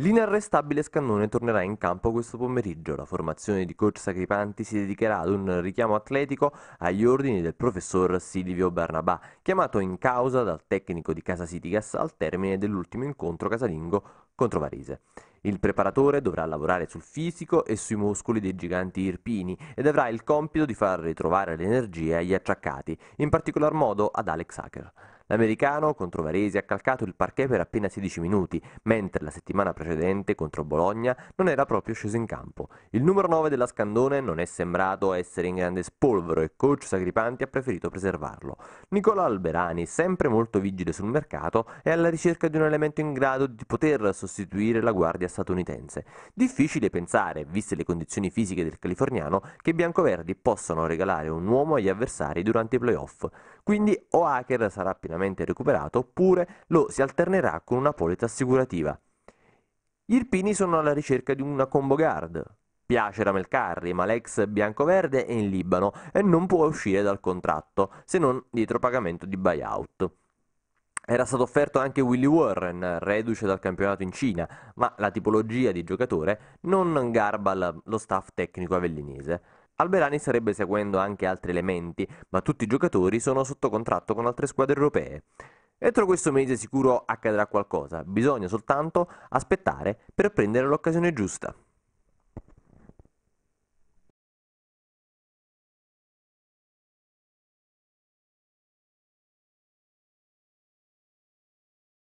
L'inarrestabile Scannone tornerà in campo questo pomeriggio. La formazione di coach Sacripanti si dedicherà ad un richiamo atletico agli ordini del professor Silvio Barnabà, chiamato in causa dal tecnico di Casa City Gas al termine dell'ultimo incontro casalingo contro Varese. Il preparatore dovrà lavorare sul fisico e sui muscoli dei giganti irpini ed avrà il compito di far ritrovare l'energia agli acciaccati, in particolar modo ad Alex Hacker. L'americano contro Varese ha calcato il parquet per appena 16 minuti, mentre la settimana precedente contro Bologna non era proprio sceso in campo. Il numero 9 della Scandone non è sembrato essere in grande spolvero e coach Sacripanti ha preferito preservarlo. Nicola Alberani, sempre molto vigile sul mercato, è alla ricerca di un elemento in grado di poter sostituire la guardia statunitense. Difficile pensare, viste le condizioni fisiche del californiano, che i biancoverdi possano regalare un uomo agli avversari durante i playoff. Quindi o sarà appena pienamente recuperato oppure lo si alternerà con una polizza assicurativa. Gli Irpini sono alla ricerca di una combo guard. Piace Ramel Carri, ma l'ex biancoverde è in Libano e non può uscire dal contratto, se non dietro pagamento di buyout. Era stato offerto anche Willy Warren, reduce dal campionato in Cina, ma la tipologia di giocatore non garba lo staff tecnico avellinese. Alberani starebbe seguendo anche altri elementi, ma tutti i giocatori sono sotto contratto con altre squadre europee. Entro questo mese sicuro accadrà qualcosa, bisogna soltanto aspettare per prendere l'occasione giusta.